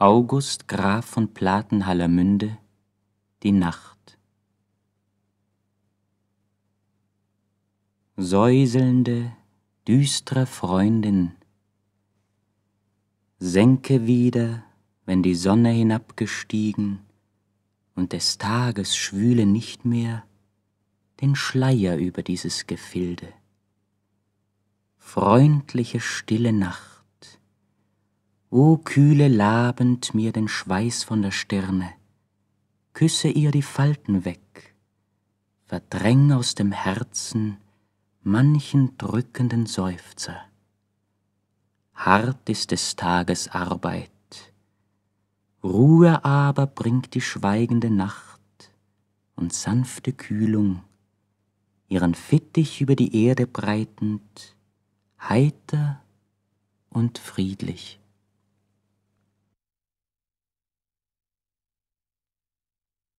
August Graf von Platenhallermünde, Die Nacht Säuselnde, düstere Freundin, senke wieder, wenn die Sonne hinabgestiegen und des Tages Schwüle nicht mehr, den Schleier über dieses Gefilde. Freundliche, stille Nacht O kühle labend mir den Schweiß von der Stirne, küsse ihr die Falten weg, verdräng aus dem Herzen manchen drückenden Seufzer. Hart ist des Tages Arbeit, Ruhe aber bringt die schweigende Nacht und sanfte Kühlung, ihren Fittich über die Erde breitend, heiter und friedlich.